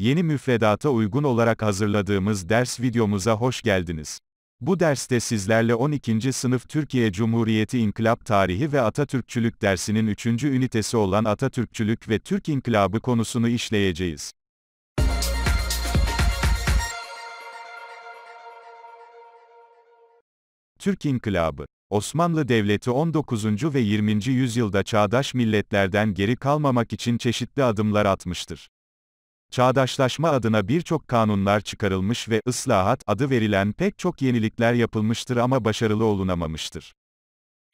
Yeni müfredata uygun olarak hazırladığımız ders videomuza hoş geldiniz. Bu derste sizlerle 12. sınıf Türkiye Cumhuriyeti İnkılap Tarihi ve Atatürkçülük dersinin 3. ünitesi olan Atatürkçülük ve Türk İnkılabı konusunu işleyeceğiz. Türk İnkılabı Osmanlı Devleti 19. ve 20. yüzyılda çağdaş milletlerden geri kalmamak için çeşitli adımlar atmıştır. Çağdaşlaşma adına birçok kanunlar çıkarılmış ve ıslahat adı verilen pek çok yenilikler yapılmıştır ama başarılı olunamamıştır.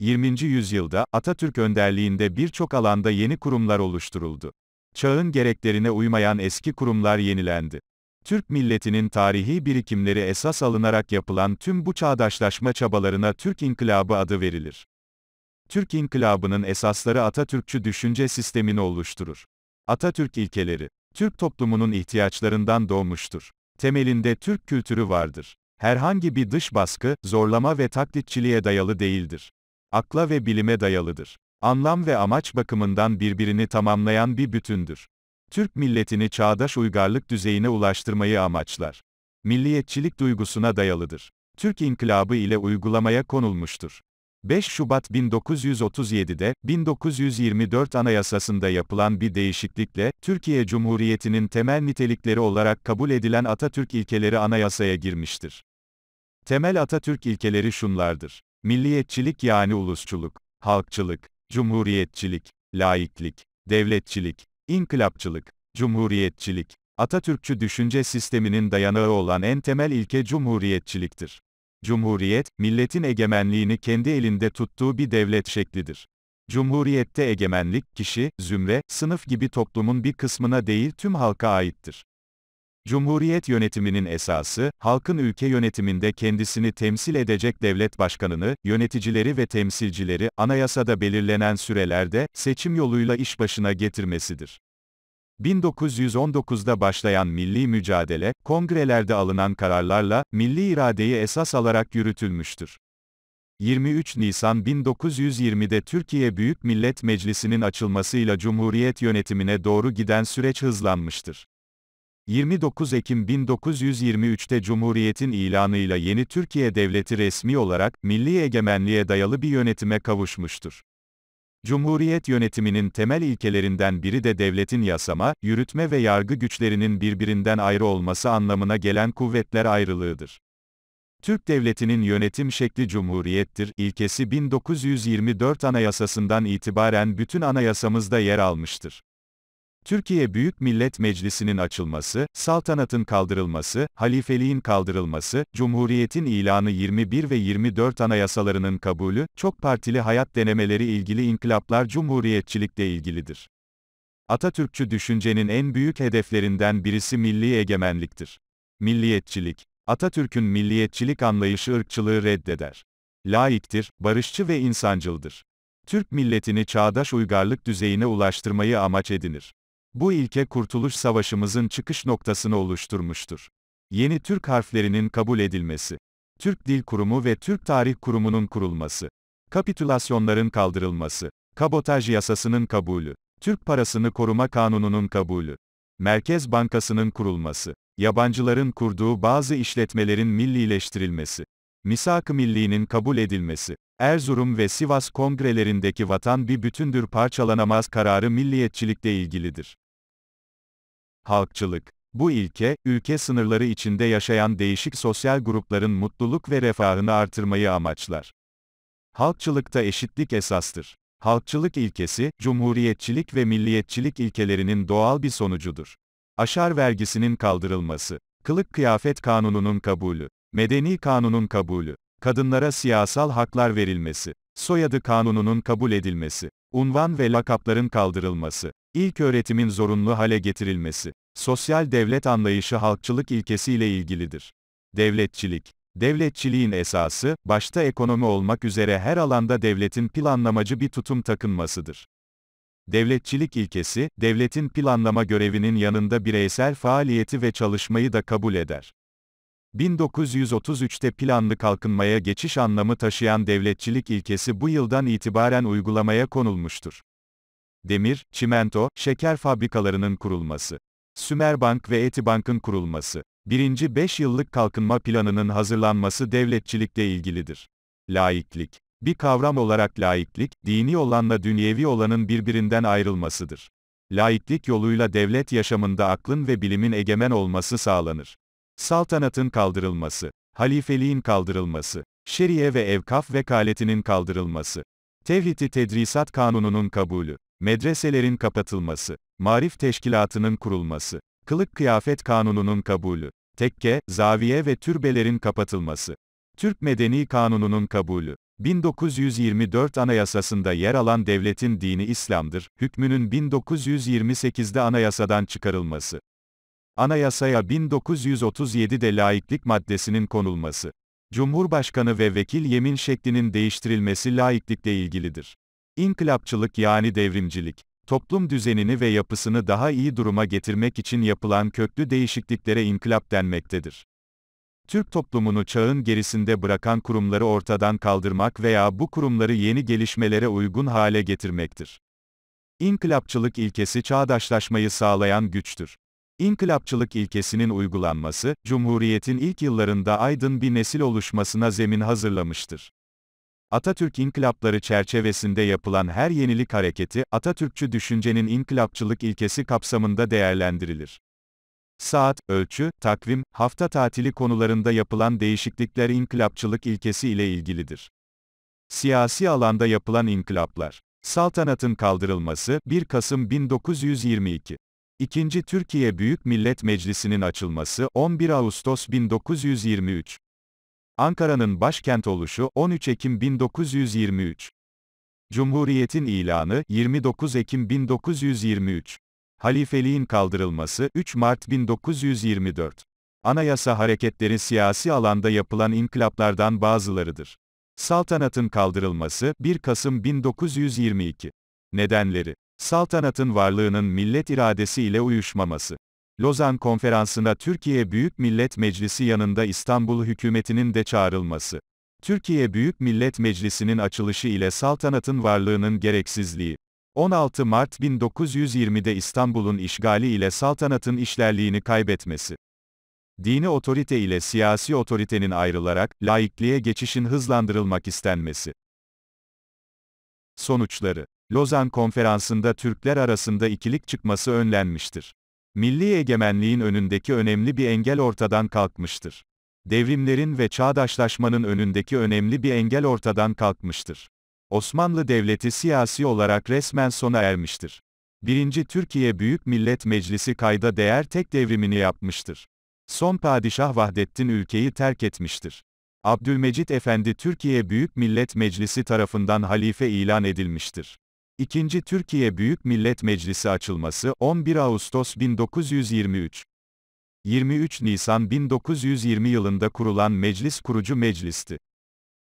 20. yüzyılda Atatürk önderliğinde birçok alanda yeni kurumlar oluşturuldu. Çağın gereklerine uymayan eski kurumlar yenilendi. Türk milletinin tarihi birikimleri esas alınarak yapılan tüm bu çağdaşlaşma çabalarına Türk İnkılabı adı verilir. Türk İnkılabı'nın esasları Atatürkçü düşünce sistemini oluşturur. Atatürk ilkeleri Türk toplumunun ihtiyaçlarından doğmuştur. Temelinde Türk kültürü vardır. Herhangi bir dış baskı, zorlama ve taklitçiliğe dayalı değildir. Akla ve bilime dayalıdır. Anlam ve amaç bakımından birbirini tamamlayan bir bütündür. Türk milletini çağdaş uygarlık düzeyine ulaştırmayı amaçlar. Milliyetçilik duygusuna dayalıdır. Türk inkılabı ile uygulamaya konulmuştur. 5 Şubat 1937'de, 1924 Anayasasında yapılan bir değişiklikle, Türkiye Cumhuriyeti'nin temel nitelikleri olarak kabul edilen Atatürk ilkeleri anayasaya girmiştir. Temel Atatürk ilkeleri şunlardır. Milliyetçilik yani ulusçuluk, halkçılık, cumhuriyetçilik, laiklik, devletçilik, inkılapçılık, cumhuriyetçilik, Atatürkçü düşünce sisteminin dayanağı olan en temel ilke cumhuriyetçiliktir. Cumhuriyet, milletin egemenliğini kendi elinde tuttuğu bir devlet şeklidir. Cumhuriyette egemenlik, kişi, zümre, sınıf gibi toplumun bir kısmına değil tüm halka aittir. Cumhuriyet yönetiminin esası, halkın ülke yönetiminde kendisini temsil edecek devlet başkanını, yöneticileri ve temsilcileri, anayasada belirlenen sürelerde, seçim yoluyla iş başına getirmesidir. 1919'da başlayan milli mücadele, kongrelerde alınan kararlarla, milli iradeyi esas alarak yürütülmüştür. 23 Nisan 1920'de Türkiye Büyük Millet Meclisi'nin açılmasıyla Cumhuriyet yönetimine doğru giden süreç hızlanmıştır. 29 Ekim 1923'te Cumhuriyet'in ilanıyla yeni Türkiye Devleti resmi olarak, milli egemenliğe dayalı bir yönetime kavuşmuştur. Cumhuriyet yönetiminin temel ilkelerinden biri de devletin yasama, yürütme ve yargı güçlerinin birbirinden ayrı olması anlamına gelen kuvvetler ayrılığıdır. Türk devletinin yönetim şekli cumhuriyettir ilkesi 1924 Anayasasından itibaren bütün anayasamızda yer almıştır. Türkiye Büyük Millet Meclisi'nin açılması, saltanatın kaldırılması, halifeliğin kaldırılması, Cumhuriyet'in ilanı 21 ve 24 anayasalarının kabulü, çok partili hayat denemeleri ilgili inkılaplar cumhuriyetçilikle ilgilidir. Atatürkçü düşüncenin en büyük hedeflerinden birisi milli egemenliktir. Milliyetçilik. Atatürk'ün milliyetçilik anlayışı ırkçılığı reddeder. Laiktir, barışçı ve insancıldır. Türk milletini çağdaş uygarlık düzeyine ulaştırmayı amaç edinir. Bu ilke Kurtuluş Savaşımızın çıkış noktasını oluşturmuştur. Yeni Türk harflerinin kabul edilmesi, Türk Dil Kurumu ve Türk Tarih Kurumu'nun kurulması, kapitülasyonların kaldırılması, kabotaj yasasının kabulü, Türk parasını koruma kanununun kabulü, Merkez Bankası'nın kurulması, yabancıların kurduğu bazı işletmelerin millileştirilmesi, misak-ı millinin kabul edilmesi, Erzurum ve Sivas kongrelerindeki vatan bir bütündür parçalanamaz kararı milliyetçilikle ilgilidir. Halkçılık. Bu ilke, ülke sınırları içinde yaşayan değişik sosyal grupların mutluluk ve refahını artırmayı amaçlar. Halkçılıkta eşitlik esastır. Halkçılık ilkesi, cumhuriyetçilik ve milliyetçilik ilkelerinin doğal bir sonucudur. Aşar vergisinin kaldırılması, kılık kıyafet kanununun kabulü, medeni kanunun kabulü, kadınlara siyasal haklar verilmesi, soyadı kanununun kabul edilmesi, unvan ve lakapların kaldırılması, ilk öğretimin zorunlu hale getirilmesi, sosyal devlet anlayışı halkçılık ilkesiyle ilgilidir. Devletçilik Devletçiliğin esası, başta ekonomi olmak üzere her alanda devletin planlamacı bir tutum takınmasıdır. Devletçilik ilkesi, devletin planlama görevinin yanında bireysel faaliyeti ve çalışmayı da kabul eder. 1933'te planlı kalkınmaya geçiş anlamı taşıyan devletçilik ilkesi bu yıldan itibaren uygulamaya konulmuştur. Demir, çimento, şeker fabrikalarının kurulması, Sümerbank ve Etibank'ın kurulması, birinci 5 yıllık kalkınma planının hazırlanması devletçilikle ilgilidir. Laiklik bir kavram olarak laiklik, dini olanla dünyevi olanın birbirinden ayrılmasıdır. Laiklik yoluyla devlet yaşamında aklın ve bilimin egemen olması sağlanır. Saltanatın kaldırılması, halifeliğin kaldırılması, şeriye ve evkaf vekaletinin kaldırılması, tevhidi tedrisat kanununun kabulü, medreselerin kapatılması, marif teşkilatının kurulması, kılık kıyafet kanununun kabulü, tekke, zaviye ve türbelerin kapatılması, Türk Medeni Kanunu'nun kabulü, 1924 Anayasasında yer alan devletin dini İslam'dır, hükmünün 1928'de anayasadan çıkarılması. Anayasaya 1937'de laiklik maddesinin konulması. Cumhurbaşkanı ve vekil yemin şeklinin değiştirilmesi laiklikle ilgilidir. İnkılapçılık yani devrimcilik, toplum düzenini ve yapısını daha iyi duruma getirmek için yapılan köklü değişikliklere inkılap denmektedir. Türk toplumunu çağın gerisinde bırakan kurumları ortadan kaldırmak veya bu kurumları yeni gelişmelere uygun hale getirmektir. İnkılapçılık ilkesi çağdaşlaşmayı sağlayan güçtür. İnkılapçılık ilkesinin uygulanması, Cumhuriyet'in ilk yıllarında aydın bir nesil oluşmasına zemin hazırlamıştır. Atatürk inkılapları çerçevesinde yapılan her yenilik hareketi, Atatürkçü düşüncenin inkılapçılık ilkesi kapsamında değerlendirilir. Saat, ölçü, takvim, hafta tatili konularında yapılan değişiklikler inkılapçılık ilkesi ile ilgilidir. Siyasi alanda yapılan inkılaplar. Saltanatın kaldırılması, 1 Kasım 1922. İkinci Türkiye Büyük Millet Meclisi'nin açılması 11 Ağustos 1923. Ankara'nın başkent oluşu 13 Ekim 1923. Cumhuriyetin ilanı 29 Ekim 1923. Halifeliğin kaldırılması 3 Mart 1924. Anayasa hareketleri siyasi alanda yapılan inkılaplardan bazılarıdır. Saltanatın kaldırılması 1 Kasım 1922. Nedenleri Saltanatın varlığının millet iradesi ile uyuşmaması. Lozan Konferansı'na Türkiye Büyük Millet Meclisi yanında İstanbul hükümetinin de çağrılması. Türkiye Büyük Millet Meclisi'nin açılışı ile saltanatın varlığının gereksizliği. 16 Mart 1920'de İstanbul'un işgali ile saltanatın işlerliğini kaybetmesi. Dini otorite ile siyasi otoritenin ayrılarak, laikliğe geçişin hızlandırılmak istenmesi. Sonuçları Lozan Konferansı'nda Türkler arasında ikilik çıkması önlenmiştir. Milli egemenliğin önündeki önemli bir engel ortadan kalkmıştır. Devrimlerin ve çağdaşlaşmanın önündeki önemli bir engel ortadan kalkmıştır. Osmanlı Devleti siyasi olarak resmen sona ermiştir. 1. Türkiye Büyük Millet Meclisi kayda değer tek devrimini yapmıştır. Son padişah Vahdettin ülkeyi terk etmiştir. Abdülmecit Efendi Türkiye Büyük Millet Meclisi tarafından halife ilan edilmiştir. 2. Türkiye Büyük Millet Meclisi açılması 11 Ağustos 1923 23 Nisan 1920 yılında kurulan meclis kurucu meclisti.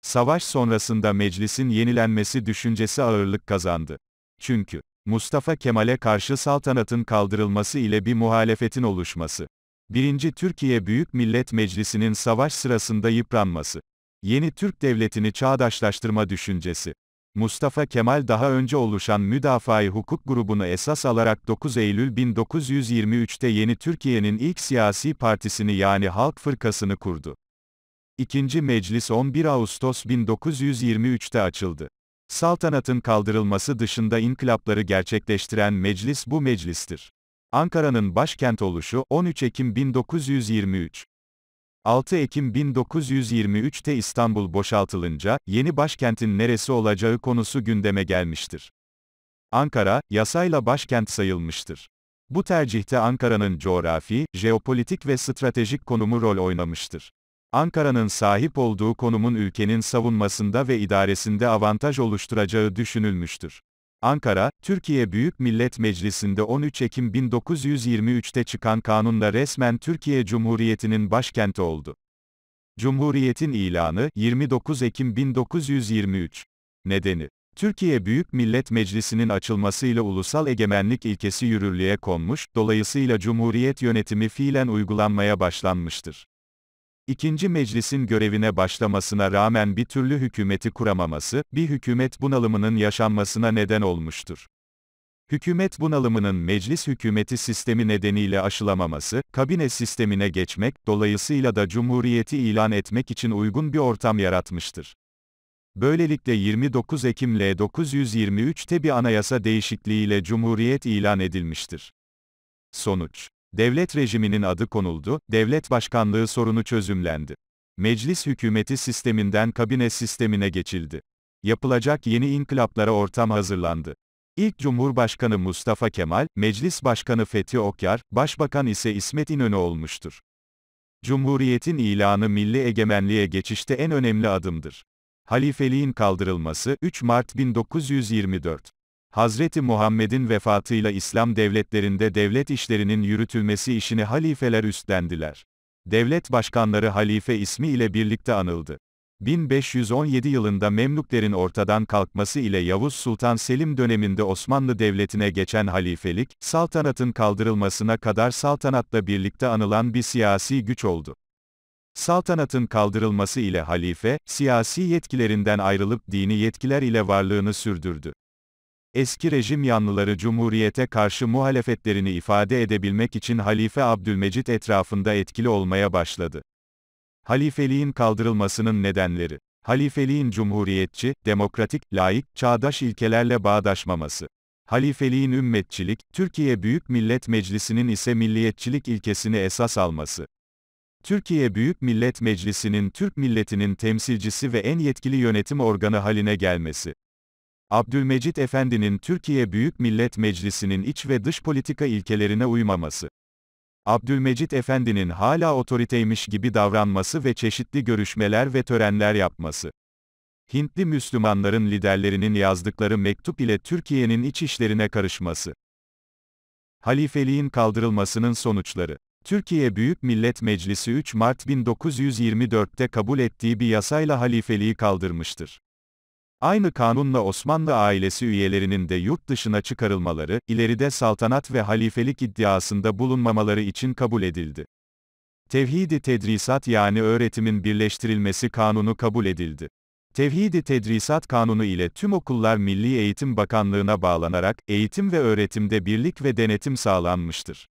Savaş sonrasında meclisin yenilenmesi düşüncesi ağırlık kazandı. Çünkü Mustafa Kemal'e karşı saltanatın kaldırılması ile bir muhalefetin oluşması. 1. Türkiye Büyük Millet Meclisi'nin savaş sırasında yıpranması. Yeni Türk Devleti'ni çağdaşlaştırma düşüncesi. Mustafa Kemal daha önce oluşan Müdafai Hukuk grubunu esas alarak 9 Eylül 1923'te yeni Türkiye'nin ilk siyasi partisini yani Halk Fırkasını kurdu. İkinci meclis 11 Ağustos 1923'te açıldı. Saltanatın kaldırılması dışında inkılapları gerçekleştiren meclis bu meclistir. Ankara'nın başkent oluşu 13 Ekim 1923. 6 Ekim 1923'te İstanbul boşaltılınca, yeni başkentin neresi olacağı konusu gündeme gelmiştir. Ankara, yasayla başkent sayılmıştır. Bu tercihte Ankara'nın coğrafi, jeopolitik ve stratejik konumu rol oynamıştır. Ankara'nın sahip olduğu konumun ülkenin savunmasında ve idaresinde avantaj oluşturacağı düşünülmüştür. Ankara, Türkiye Büyük Millet Meclisi'nde 13 Ekim 1923'te çıkan kanunla resmen Türkiye Cumhuriyeti'nin başkenti oldu. Cumhuriyetin ilanı 29 Ekim 1923. Nedeni Türkiye Büyük Millet Meclisi'nin açılmasıyla ulusal egemenlik ilkesi yürürlüğe konmuş, dolayısıyla Cumhuriyet yönetimi fiilen uygulanmaya başlanmıştır. İkinci meclisin görevine başlamasına rağmen bir türlü hükümeti kuramaması, bir hükümet bunalımının yaşanmasına neden olmuştur. Hükümet bunalımının meclis hükümeti sistemi nedeniyle aşılamaması, kabine sistemine geçmek, dolayısıyla da cumhuriyeti ilan etmek için uygun bir ortam yaratmıştır. Böylelikle 29 Ekim L923'te bir anayasa değişikliğiyle cumhuriyet ilan edilmiştir. Sonuç Devlet rejiminin adı konuldu, devlet başkanlığı sorunu çözümlendi. Meclis hükümeti sisteminden kabine sistemine geçildi. Yapılacak yeni inkılaplara ortam hazırlandı. İlk Cumhurbaşkanı Mustafa Kemal, Meclis Başkanı Fethi Okyar, Başbakan ise İsmet İnönü olmuştur. Cumhuriyetin ilanı milli egemenliğe geçişte en önemli adımdır. Halifeliğin kaldırılması 3 Mart 1924 Hazreti Muhammed'in vefatıyla İslam devletlerinde devlet işlerinin yürütülmesi işini halifeler üstlendiler. Devlet başkanları halife ismi ile birlikte anıldı. 1517 yılında Memlüklerin ortadan kalkması ile Yavuz Sultan Selim döneminde Osmanlı Devleti'ne geçen halifelik, saltanatın kaldırılmasına kadar saltanatla birlikte anılan bir siyasi güç oldu. Saltanatın kaldırılması ile halife, siyasi yetkilerinden ayrılıp dini yetkiler ile varlığını sürdürdü. Eski rejim yanlıları Cumhuriyete karşı muhalefetlerini ifade edebilmek için Halife Abdülmecit etrafında etkili olmaya başladı. Halifeliğin kaldırılmasının nedenleri Halifeliğin cumhuriyetçi, demokratik, laik, çağdaş ilkelerle bağdaşmaması. Halifeliğin ümmetçilik, Türkiye Büyük Millet Meclisi'nin ise milliyetçilik ilkesini esas alması. Türkiye Büyük Millet Meclisi'nin Türk milletinin temsilcisi ve en yetkili yönetim organı haline gelmesi. Abdülmecit Efendi'nin Türkiye Büyük Millet Meclisi'nin iç ve dış politika ilkelerine uymaması. Abdülmecit Efendi'nin hala otoriteymiş gibi davranması ve çeşitli görüşmeler ve törenler yapması. Hintli Müslümanların liderlerinin yazdıkları mektup ile Türkiye'nin iç işlerine karışması. Halifeliğin kaldırılmasının sonuçları. Türkiye Büyük Millet Meclisi 3 Mart 1924'te kabul ettiği bir yasayla halifeliği kaldırmıştır. Aynı kanunla Osmanlı ailesi üyelerinin de yurt dışına çıkarılmaları, ileride saltanat ve halifelik iddiasında bulunmamaları için kabul edildi. Tevhidi tedrisat yani öğretimin birleştirilmesi kanunu kabul edildi. Tevhidi Tedrisat Kanunu ile tüm okullar Milli Eğitim Bakanlığı'na bağlanarak, eğitim ve öğretimde birlik ve denetim sağlanmıştır.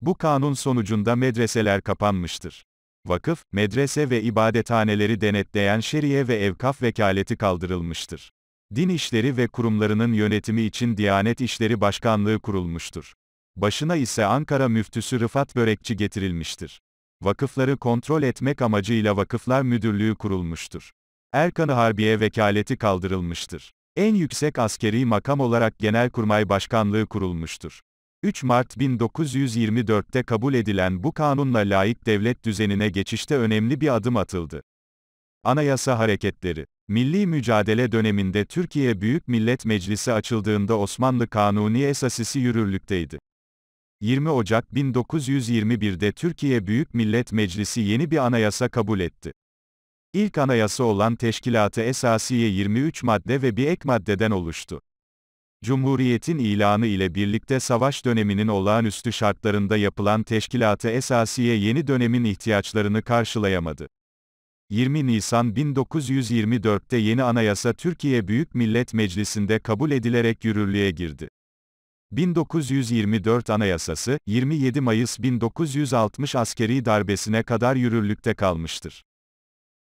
Bu kanun sonucunda medreseler kapanmıştır vakıf, medrese ve ibadethaneleri denetleyen şeriye ve evkaf vekaleti kaldırılmıştır. Din işleri ve kurumlarının yönetimi için Diyanet İşleri Başkanlığı kurulmuştur. Başına ise Ankara Müftüsü Rıfat Börekçi getirilmiştir. Vakıfları kontrol etmek amacıyla Vakıflar Müdürlüğü kurulmuştur. Erkan-ı Harbiye vekaleti kaldırılmıştır. En yüksek askeri makam olarak Genelkurmay Başkanlığı kurulmuştur. 3 Mart 1924'te kabul edilen bu kanunla laik devlet düzenine geçişte önemli bir adım atıldı. Anayasa hareketleri Milli mücadele döneminde Türkiye Büyük Millet Meclisi açıldığında Osmanlı Kanuni esasisi yürürlükteydi. 20 Ocak 1921'de Türkiye Büyük Millet Meclisi yeni bir anayasa kabul etti. İlk anayasa olan Teşkilat-ı Esasiye 23 madde ve bir ek maddeden oluştu. Cumhuriyetin ilanı ile birlikte savaş döneminin olağanüstü şartlarında yapılan teşkilatı esasiye yeni dönemin ihtiyaçlarını karşılayamadı. 20 Nisan 1924'te yeni anayasa Türkiye Büyük Millet Meclisi'nde kabul edilerek yürürlüğe girdi. 1924 Anayasası, 27 Mayıs 1960 askeri darbesine kadar yürürlükte kalmıştır.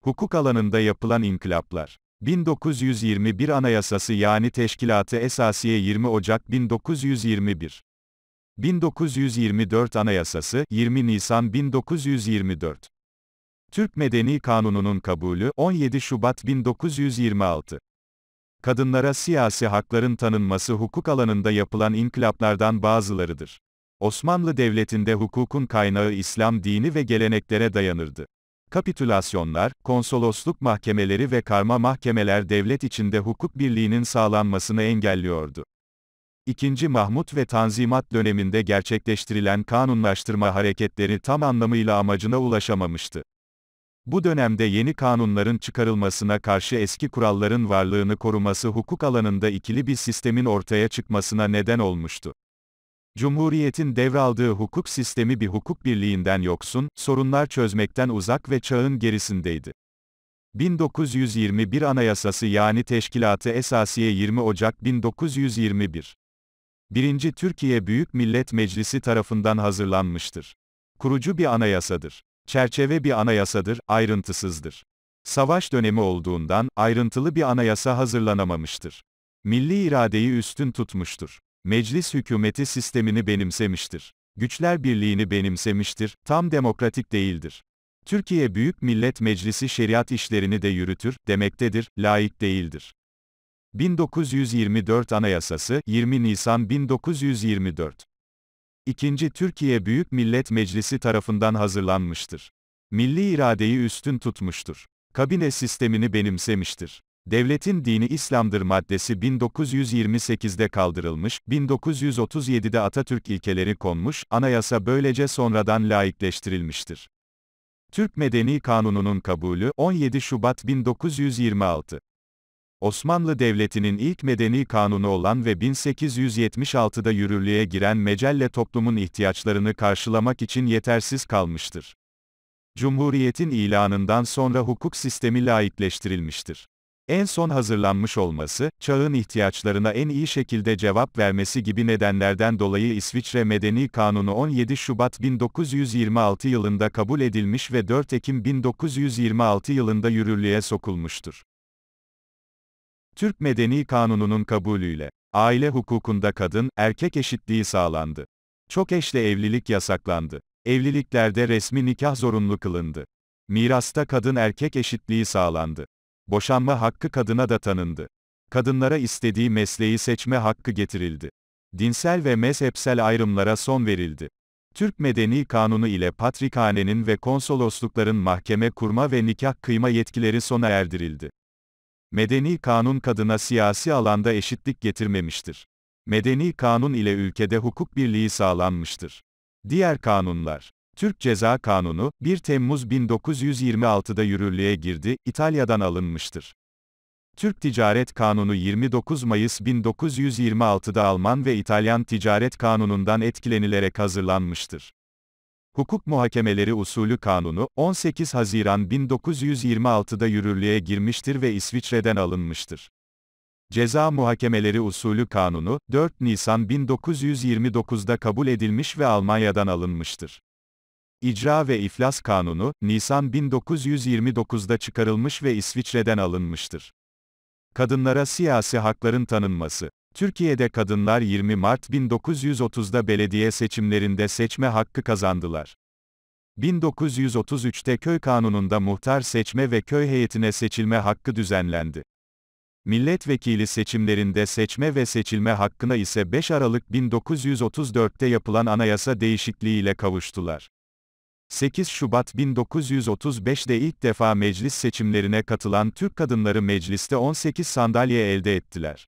Hukuk alanında yapılan inkılaplar 1921 Anayasası yani Teşkilatı Esasiye 20 Ocak 1921. 1924 Anayasası 20 Nisan 1924. Türk Medeni Kanunu'nun kabulü 17 Şubat 1926. Kadınlara siyasi hakların tanınması hukuk alanında yapılan inkılaplardan bazılarıdır. Osmanlı Devleti'nde hukukun kaynağı İslam dini ve geleneklere dayanırdı. Kapitülasyonlar, konsolosluk mahkemeleri ve karma mahkemeler devlet içinde hukuk birliğinin sağlanmasını engelliyordu. İkinci Mahmut ve Tanzimat döneminde gerçekleştirilen kanunlaştırma hareketleri tam anlamıyla amacına ulaşamamıştı. Bu dönemde yeni kanunların çıkarılmasına karşı eski kuralların varlığını koruması hukuk alanında ikili bir sistemin ortaya çıkmasına neden olmuştu. Cumhuriyetin devraldığı hukuk sistemi bir hukuk birliğinden yoksun, sorunlar çözmekten uzak ve çağın gerisindeydi. 1921 Anayasası yani Teşkilatı Esasiye 20 Ocak 1921. 1. Türkiye Büyük Millet Meclisi tarafından hazırlanmıştır. Kurucu bir anayasadır. Çerçeve bir anayasadır, ayrıntısızdır. Savaş dönemi olduğundan ayrıntılı bir anayasa hazırlanamamıştır. Milli iradeyi üstün tutmuştur. Meclis hükümeti sistemini benimsemiştir. Güçler birliğini benimsemiştir, tam demokratik değildir. Türkiye Büyük Millet Meclisi şeriat işlerini de yürütür, demektedir, laik değildir. 1924 Anayasası, 20 Nisan 1924. İkinci Türkiye Büyük Millet Meclisi tarafından hazırlanmıştır. Milli iradeyi üstün tutmuştur. Kabine sistemini benimsemiştir. Devletin dini İslam'dır maddesi 1928'de kaldırılmış, 1937'de Atatürk ilkeleri konmuş, anayasa böylece sonradan laikleştirilmiştir. Türk Medeni Kanunu'nun kabulü 17 Şubat 1926. Osmanlı Devleti'nin ilk medeni kanunu olan ve 1876'da yürürlüğe giren mecelle toplumun ihtiyaçlarını karşılamak için yetersiz kalmıştır. Cumhuriyetin ilanından sonra hukuk sistemi laikleştirilmiştir en son hazırlanmış olması, çağın ihtiyaçlarına en iyi şekilde cevap vermesi gibi nedenlerden dolayı İsviçre Medeni Kanunu 17 Şubat 1926 yılında kabul edilmiş ve 4 Ekim 1926 yılında yürürlüğe sokulmuştur. Türk Medeni Kanunu'nun kabulüyle, aile hukukunda kadın, erkek eşitliği sağlandı. Çok eşle evlilik yasaklandı. Evliliklerde resmi nikah zorunlu kılındı. Mirasta kadın erkek eşitliği sağlandı. Boşanma hakkı kadına da tanındı. Kadınlara istediği mesleği seçme hakkı getirildi. Dinsel ve mezhepsel ayrımlara son verildi. Türk Medeni Kanunu ile patrikhanenin ve konsoloslukların mahkeme kurma ve nikah kıyma yetkileri sona erdirildi. Medeni kanun kadına siyasi alanda eşitlik getirmemiştir. Medeni kanun ile ülkede hukuk birliği sağlanmıştır. Diğer kanunlar Türk Ceza Kanunu, 1 Temmuz 1926'da yürürlüğe girdi, İtalya'dan alınmıştır. Türk Ticaret Kanunu 29 Mayıs 1926'da Alman ve İtalyan Ticaret Kanunu'ndan etkilenilerek hazırlanmıştır. Hukuk Muhakemeleri Usulü Kanunu, 18 Haziran 1926'da yürürlüğe girmiştir ve İsviçre'den alınmıştır. Ceza Muhakemeleri Usulü Kanunu, 4 Nisan 1929'da kabul edilmiş ve Almanya'dan alınmıştır. İcra ve İflas Kanunu, Nisan 1929'da çıkarılmış ve İsviçre'den alınmıştır. Kadınlara siyasi hakların tanınması. Türkiye'de kadınlar 20 Mart 1930'da belediye seçimlerinde seçme hakkı kazandılar. 1933'te köy kanununda muhtar seçme ve köy heyetine seçilme hakkı düzenlendi. Milletvekili seçimlerinde seçme ve seçilme hakkına ise 5 Aralık 1934'te yapılan anayasa değişikliğiyle kavuştular. 8 Şubat 1935'de ilk defa meclis seçimlerine katılan Türk kadınları mecliste 18 sandalye elde ettiler.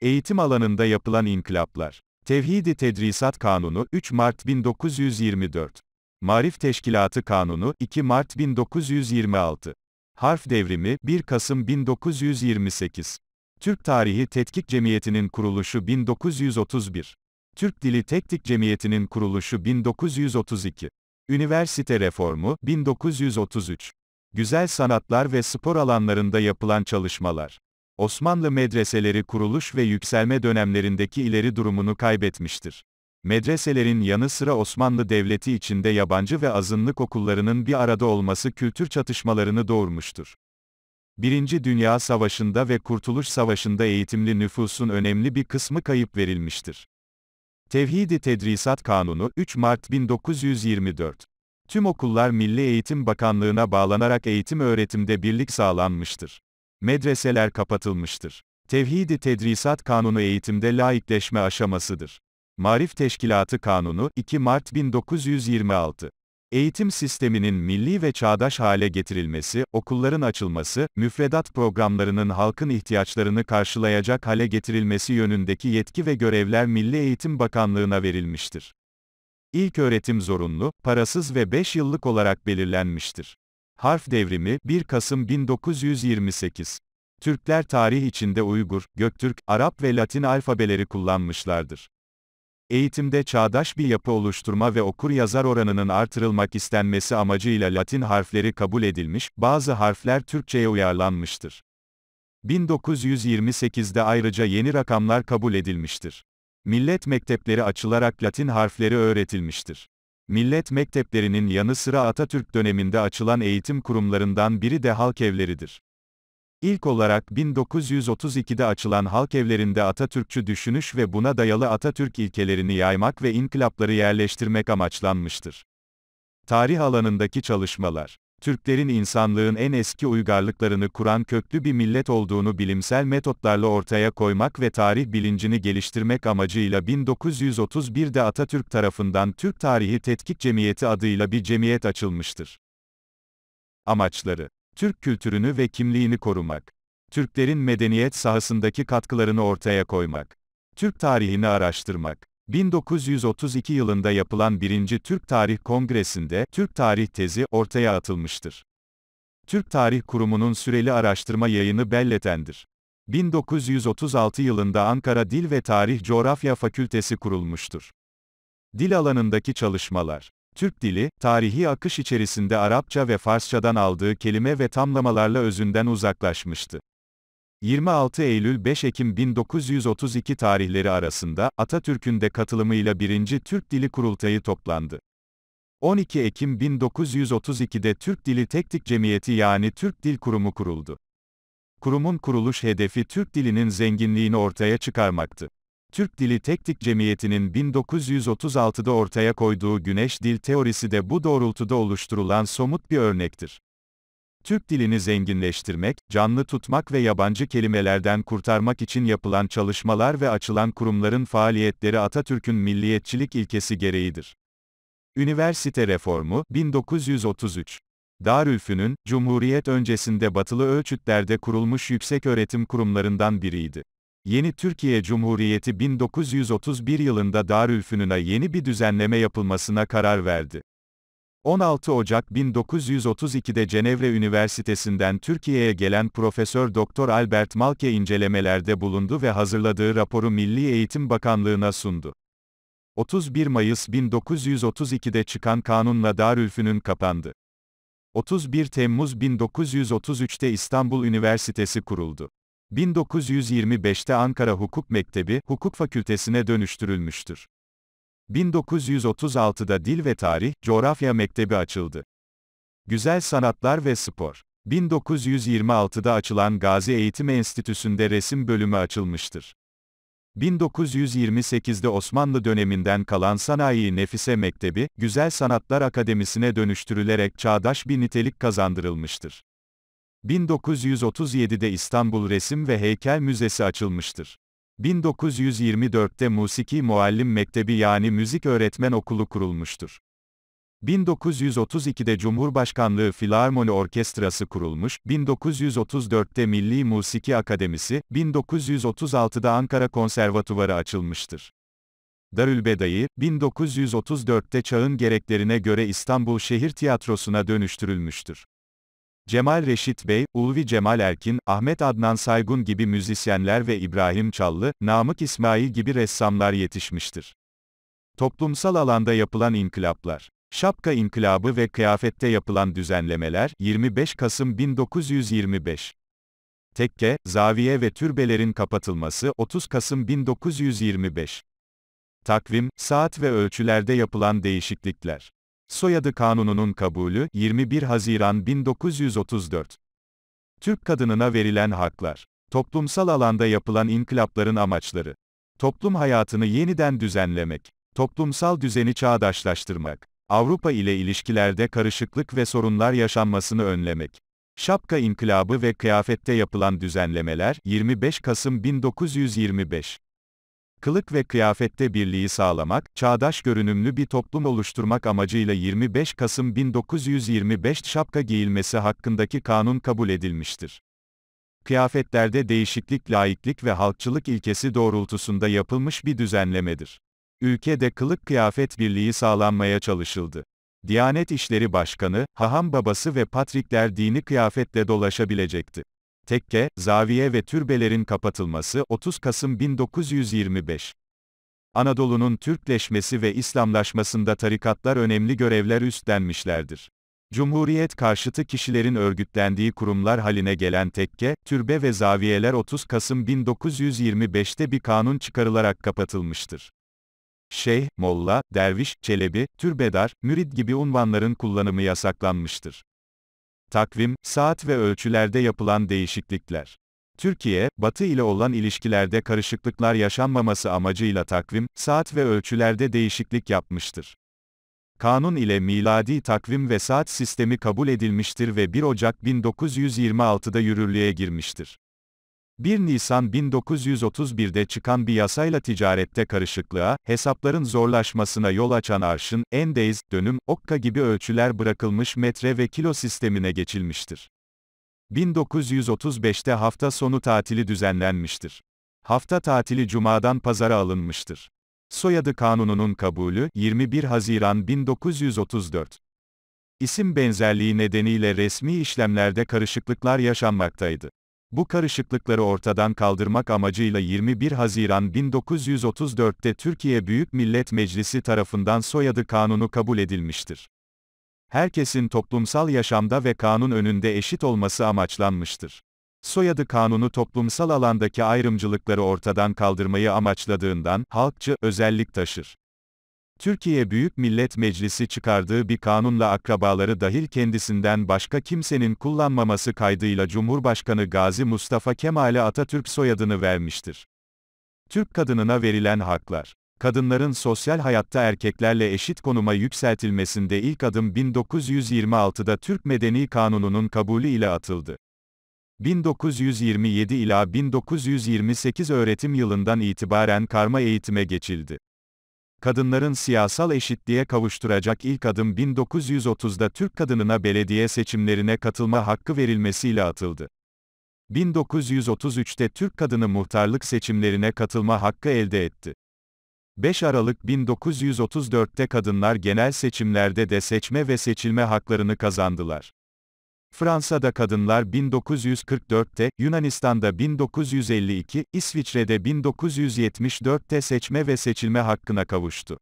Eğitim alanında yapılan inkılaplar. Tevhidi Tedrisat Kanunu 3 Mart 1924. Marif Teşkilatı Kanunu 2 Mart 1926. Harf Devrimi 1 Kasım 1928. Türk Tarihi Tetkik Cemiyeti'nin kuruluşu 1931. Türk Dili Tektik Cemiyeti'nin kuruluşu 1932. Üniversite Reformu, 1933. Güzel sanatlar ve spor alanlarında yapılan çalışmalar. Osmanlı medreseleri kuruluş ve yükselme dönemlerindeki ileri durumunu kaybetmiştir. Medreselerin yanı sıra Osmanlı Devleti içinde yabancı ve azınlık okullarının bir arada olması kültür çatışmalarını doğurmuştur. Birinci Dünya Savaşı'nda ve Kurtuluş Savaşı'nda eğitimli nüfusun önemli bir kısmı kayıp verilmiştir. Tevhidi Tedrisat Kanunu, 3 Mart 1924. Tüm okullar Milli Eğitim Bakanlığı'na bağlanarak eğitim öğretimde birlik sağlanmıştır. Medreseler kapatılmıştır. Tevhidi Tedrisat Kanunu eğitimde laikleşme aşamasıdır. Marif Teşkilatı Kanunu, 2 Mart 1926. Eğitim sisteminin milli ve çağdaş hale getirilmesi, okulların açılması, müfredat programlarının halkın ihtiyaçlarını karşılayacak hale getirilmesi yönündeki yetki ve görevler Milli Eğitim Bakanlığı'na verilmiştir. İlk öğretim zorunlu, parasız ve 5 yıllık olarak belirlenmiştir. Harf devrimi 1 Kasım 1928. Türkler tarih içinde Uygur, Göktürk, Arap ve Latin alfabeleri kullanmışlardır. Eğitimde çağdaş bir yapı oluşturma ve okur yazar oranının artırılmak istenmesi amacıyla Latin harfleri kabul edilmiş, bazı harfler Türkçe'ye uyarlanmıştır. 1928'de ayrıca yeni rakamlar kabul edilmiştir. Millet mektepleri açılarak Latin harfleri öğretilmiştir. Millet mekteplerinin yanı sıra Atatürk döneminde açılan eğitim kurumlarından biri de halk evleridir. İlk olarak 1932'de açılan halk evlerinde Atatürkçü düşünüş ve buna dayalı Atatürk ilkelerini yaymak ve inkılapları yerleştirmek amaçlanmıştır. Tarih alanındaki çalışmalar Türklerin insanlığın en eski uygarlıklarını kuran köklü bir millet olduğunu bilimsel metotlarla ortaya koymak ve tarih bilincini geliştirmek amacıyla 1931'de Atatürk tarafından Türk Tarihi Tetkik Cemiyeti adıyla bir cemiyet açılmıştır. Amaçları Türk kültürünü ve kimliğini korumak. Türklerin medeniyet sahasındaki katkılarını ortaya koymak. Türk tarihini araştırmak. 1932 yılında yapılan 1. Türk Tarih Kongresi'nde Türk tarih tezi ortaya atılmıştır. Türk Tarih Kurumu'nun süreli araştırma yayını belletendir. 1936 yılında Ankara Dil ve Tarih Coğrafya Fakültesi kurulmuştur. Dil alanındaki çalışmalar Türk dili, tarihi akış içerisinde Arapça ve Farsçadan aldığı kelime ve tamlamalarla özünden uzaklaşmıştı. 26 Eylül-5 Ekim 1932 tarihleri arasında, Atatürk'ün de katılımıyla 1. Türk Dili Kurultayı toplandı. 12 Ekim 1932'de Türk Dili Teknik Cemiyeti yani Türk Dil Kurumu kuruldu. Kurumun kuruluş hedefi Türk dilinin zenginliğini ortaya çıkarmaktı. Türk Dili Teknik Cemiyeti'nin 1936'da ortaya koyduğu güneş dil teorisi de bu doğrultuda oluşturulan somut bir örnektir. Türk dilini zenginleştirmek, canlı tutmak ve yabancı kelimelerden kurtarmak için yapılan çalışmalar ve açılan kurumların faaliyetleri Atatürk'ün milliyetçilik ilkesi gereğidir. Üniversite reformu 1933 Darülfü'nün Cumhuriyet öncesinde batılı ölçütlerde kurulmuş yüksek öğretim kurumlarından biriydi. Yeni Türkiye Cumhuriyeti 1931 yılında Darülfünun'a yeni bir düzenleme yapılmasına karar verdi. 16 Ocak 1932'de Cenevre Üniversitesi'nden Türkiye'ye gelen Profesör Doktor Albert Malke incelemelerde bulundu ve hazırladığı raporu Milli Eğitim Bakanlığı'na sundu. 31 Mayıs 1932'de çıkan kanunla Darülfünun kapandı. 31 Temmuz 1933'te İstanbul Üniversitesi kuruldu. 1925'te Ankara Hukuk Mektebi, Hukuk Fakültesine dönüştürülmüştür. 1936'da Dil ve Tarih, Coğrafya Mektebi açıldı. Güzel Sanatlar ve Spor. 1926'da açılan Gazi Eğitim Enstitüsü'nde resim bölümü açılmıştır. 1928'de Osmanlı döneminden kalan Sanayi Nefise Mektebi, Güzel Sanatlar Akademisi'ne dönüştürülerek çağdaş bir nitelik kazandırılmıştır. 1937'de İstanbul Resim ve Heykel Müzesi açılmıştır. 1924'te Musiki Muallim Mektebi yani Müzik Öğretmen Okulu kurulmuştur. 1932'de Cumhurbaşkanlığı Filarmoni Orkestrası kurulmuş, 1934'te Milli Musiki Akademisi, 1936'da Ankara Konservatuvarı açılmıştır. Darülbeda'yı, 1934'te çağın gereklerine göre İstanbul Şehir Tiyatrosu'na dönüştürülmüştür. Cemal Reşit Bey, Ulvi Cemal Erkin, Ahmet Adnan Saygun gibi müzisyenler ve İbrahim Çallı, Namık İsmail gibi ressamlar yetişmiştir. Toplumsal alanda yapılan inkılaplar Şapka İnkılabı ve kıyafette yapılan düzenlemeler, 25 Kasım 1925. Tekke, zaviye ve türbelerin kapatılması, 30 Kasım 1925. Takvim, saat ve ölçülerde yapılan değişiklikler. Soyadı Kanunu'nun kabulü 21 Haziran 1934. Türk kadınına verilen haklar. Toplumsal alanda yapılan inkılapların amaçları. Toplum hayatını yeniden düzenlemek. Toplumsal düzeni çağdaşlaştırmak. Avrupa ile ilişkilerde karışıklık ve sorunlar yaşanmasını önlemek. Şapka İnkılabı ve kıyafette yapılan düzenlemeler 25 Kasım 1925 Kılık ve kıyafette birliği sağlamak, çağdaş görünümlü bir toplum oluşturmak amacıyla 25 Kasım 1925 şapka giyilmesi hakkındaki kanun kabul edilmiştir. Kıyafetlerde değişiklik laiklik ve halkçılık ilkesi doğrultusunda yapılmış bir düzenlemedir. Ülkede kılık kıyafet birliği sağlanmaya çalışıldı. Diyanet İşleri Başkanı, Haham babası ve patrikler dini kıyafetle dolaşabilecekti tekke, zaviye ve türbelerin kapatılması 30 Kasım 1925. Anadolu'nun Türkleşmesi ve İslamlaşmasında tarikatlar önemli görevler üstlenmişlerdir. Cumhuriyet karşıtı kişilerin örgütlendiği kurumlar haline gelen tekke, türbe ve zaviyeler 30 Kasım 1925'te bir kanun çıkarılarak kapatılmıştır. Şeyh, molla, derviş, çelebi, türbedar, mürid gibi unvanların kullanımı yasaklanmıştır takvim, saat ve ölçülerde yapılan değişiklikler. Türkiye, Batı ile olan ilişkilerde karışıklıklar yaşanmaması amacıyla takvim, saat ve ölçülerde değişiklik yapmıştır. Kanun ile miladi takvim ve saat sistemi kabul edilmiştir ve 1 Ocak 1926'da yürürlüğe girmiştir. 1 Nisan 1931'de çıkan bir yasayla ticarette karışıklığa, hesapların zorlaşmasına yol açan arşın, endeyiz dönüm, okka gibi ölçüler bırakılmış metre ve kilo sistemine geçilmiştir. 1935'te hafta sonu tatili düzenlenmiştir. Hafta tatili cumadan pazara alınmıştır. Soyadı kanununun kabulü 21 Haziran 1934. İsim benzerliği nedeniyle resmi işlemlerde karışıklıklar yaşanmaktaydı. Bu karışıklıkları ortadan kaldırmak amacıyla 21 Haziran 1934'te Türkiye Büyük Millet Meclisi tarafından soyadı kanunu kabul edilmiştir. Herkesin toplumsal yaşamda ve kanun önünde eşit olması amaçlanmıştır. Soyadı kanunu toplumsal alandaki ayrımcılıkları ortadan kaldırmayı amaçladığından, halkçı, özellik taşır. Türkiye Büyük Millet Meclisi çıkardığı bir kanunla akrabaları dahil kendisinden başka kimsenin kullanmaması kaydıyla Cumhurbaşkanı Gazi Mustafa Kemal'e Atatürk soyadını vermiştir. Türk kadınına verilen haklar kadınların sosyal hayatta erkeklerle eşit konuma yükseltilmesinde ilk adım 1926'da Türk Medeni Kanunu'nun kabulü ile atıldı. 1927 ila 1928 öğretim yılından itibaren karma eğitime geçildi. Kadınların siyasal eşitliğe kavuşturacak ilk adım 1930'da Türk kadınına belediye seçimlerine katılma hakkı verilmesiyle atıldı. 1933'te Türk kadını muhtarlık seçimlerine katılma hakkı elde etti. 5 Aralık 1934'te kadınlar genel seçimlerde de seçme ve seçilme haklarını kazandılar. Fransa'da kadınlar 1944'te, Yunanistan'da 1952, İsviçre'de 1974'te seçme ve seçilme hakkına kavuştu.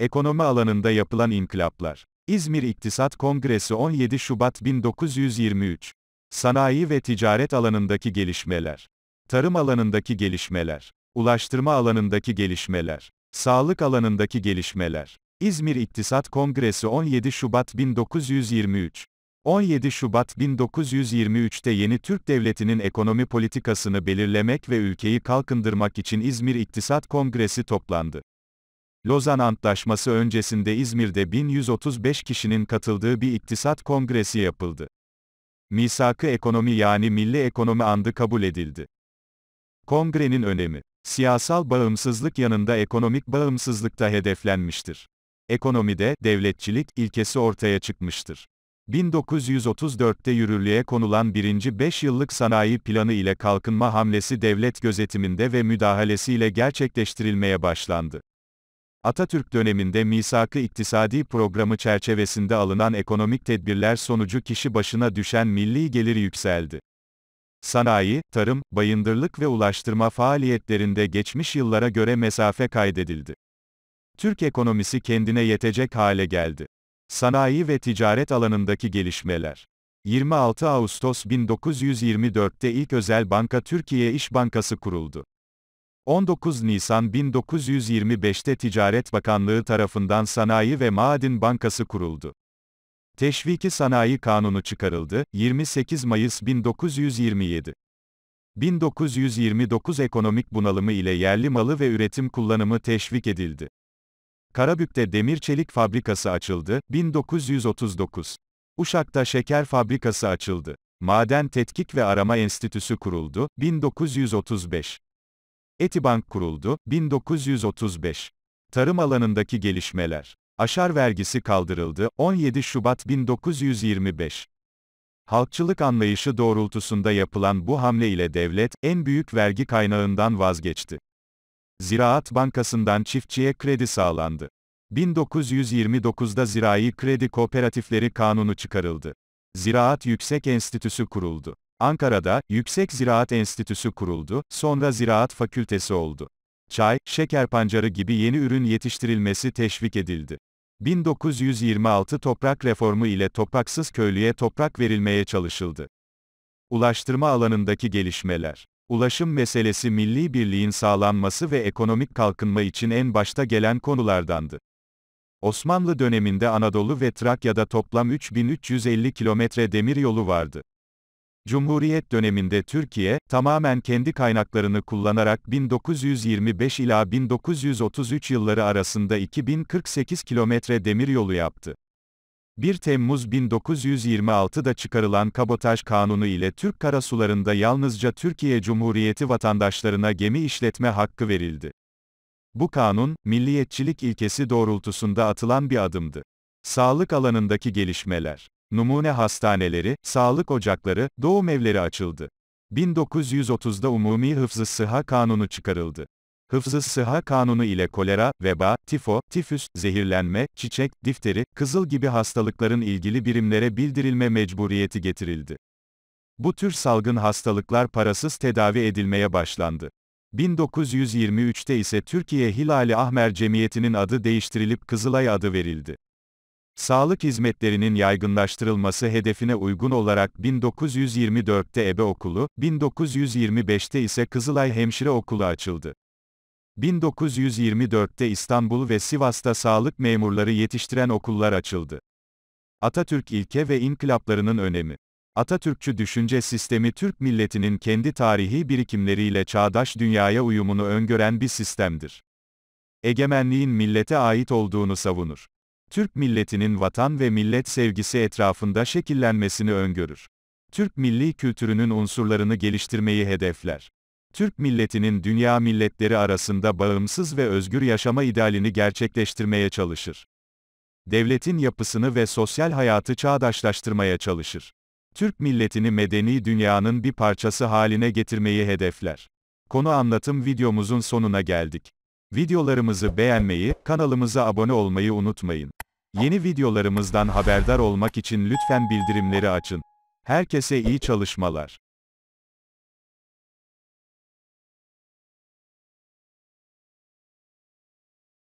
Ekonomi alanında yapılan inkılaplar. İzmir İktisat Kongresi 17 Şubat 1923. Sanayi ve ticaret alanındaki gelişmeler. Tarım alanındaki gelişmeler. Ulaştırma alanındaki gelişmeler. Sağlık alanındaki gelişmeler. İzmir İktisat Kongresi 17 Şubat 1923. 17 Şubat 1923'te yeni Türk Devleti'nin ekonomi politikasını belirlemek ve ülkeyi kalkındırmak için İzmir İktisat Kongresi toplandı. Lozan Antlaşması öncesinde İzmir'de 1135 kişinin katıldığı bir iktisat kongresi yapıldı. Misakı ekonomi yani milli ekonomi andı kabul edildi. Kongrenin önemi, siyasal bağımsızlık yanında ekonomik bağımsızlıkta hedeflenmiştir. Ekonomide, devletçilik, ilkesi ortaya çıkmıştır. 1934'te yürürlüğe konulan birinci 5 yıllık sanayi planı ile kalkınma hamlesi devlet gözetiminde ve müdahalesiyle gerçekleştirilmeye başlandı. Atatürk döneminde misakı iktisadi programı çerçevesinde alınan ekonomik tedbirler sonucu kişi başına düşen milli gelir yükseldi. Sanayi, tarım, bayındırlık ve ulaştırma faaliyetlerinde geçmiş yıllara göre mesafe kaydedildi. Türk ekonomisi kendine yetecek hale geldi. Sanayi ve ticaret alanındaki gelişmeler. 26 Ağustos 1924'te ilk özel banka Türkiye İş Bankası kuruldu. 19 Nisan 1925'te Ticaret Bakanlığı tarafından Sanayi ve Maden Bankası kuruldu. Teşviki Sanayi Kanunu çıkarıldı, 28 Mayıs 1927. 1929 ekonomik bunalımı ile yerli malı ve üretim kullanımı teşvik edildi. Karabük'te demir çelik fabrikası açıldı, 1939. Uşak'ta şeker fabrikası açıldı. Maden Tetkik ve Arama Enstitüsü kuruldu, 1935. Etibank kuruldu, 1935. Tarım alanındaki gelişmeler. Aşar vergisi kaldırıldı, 17 Şubat 1925. Halkçılık anlayışı doğrultusunda yapılan bu hamle ile devlet, en büyük vergi kaynağından vazgeçti. Ziraat Bankası'ndan çiftçiye kredi sağlandı. 1929'da Zirai Kredi Kooperatifleri Kanunu çıkarıldı. Ziraat Yüksek Enstitüsü kuruldu. Ankara'da, Yüksek Ziraat Enstitüsü kuruldu, sonra Ziraat Fakültesi oldu. Çay, şeker pancarı gibi yeni ürün yetiştirilmesi teşvik edildi. 1926 toprak reformu ile topraksız köylüye toprak verilmeye çalışıldı. Ulaştırma alanındaki gelişmeler Ulaşım meselesi milli birliğin sağlanması ve ekonomik kalkınma için en başta gelen konulardandı. Osmanlı döneminde Anadolu ve Trakya'da toplam 3350 kilometre demiryolu vardı. Cumhuriyet döneminde Türkiye, tamamen kendi kaynaklarını kullanarak 1925 ila 1933 yılları arasında 2048 kilometre demiryolu yaptı. 1 Temmuz 1926'da çıkarılan kabotaj kanunu ile Türk karasularında yalnızca Türkiye Cumhuriyeti vatandaşlarına gemi işletme hakkı verildi. Bu kanun, milliyetçilik ilkesi doğrultusunda atılan bir adımdı. Sağlık alanındaki gelişmeler, numune hastaneleri, sağlık ocakları, doğum evleri açıldı. 1930'da Umumi Hıfzı Sıha Kanunu çıkarıldı hıfzı sıha kanunu ile kolera, veba, tifo, tifüs, zehirlenme, çiçek, difteri, kızıl gibi hastalıkların ilgili birimlere bildirilme mecburiyeti getirildi. Bu tür salgın hastalıklar parasız tedavi edilmeye başlandı. 1923'te ise Türkiye Hilali Ahmer Cemiyeti'nin adı değiştirilip Kızılay adı verildi. Sağlık hizmetlerinin yaygınlaştırılması hedefine uygun olarak 1924'te Ebe Okulu, 1925'te ise Kızılay Hemşire Okulu açıldı. 1924'te İstanbul ve Sivas'ta sağlık memurları yetiştiren okullar açıldı. Atatürk ilke ve inkılaplarının önemi. Atatürkçü düşünce sistemi Türk milletinin kendi tarihi birikimleriyle çağdaş dünyaya uyumunu öngören bir sistemdir. Egemenliğin millete ait olduğunu savunur. Türk milletinin vatan ve millet sevgisi etrafında şekillenmesini öngörür. Türk milli kültürünün unsurlarını geliştirmeyi hedefler. Türk milletinin dünya milletleri arasında bağımsız ve özgür yaşama idealini gerçekleştirmeye çalışır. Devletin yapısını ve sosyal hayatı çağdaşlaştırmaya çalışır. Türk milletini medeni dünyanın bir parçası haline getirmeyi hedefler. Konu anlatım videomuzun sonuna geldik. Videolarımızı beğenmeyi, kanalımıza abone olmayı unutmayın. Yeni videolarımızdan haberdar olmak için lütfen bildirimleri açın. Herkese iyi çalışmalar.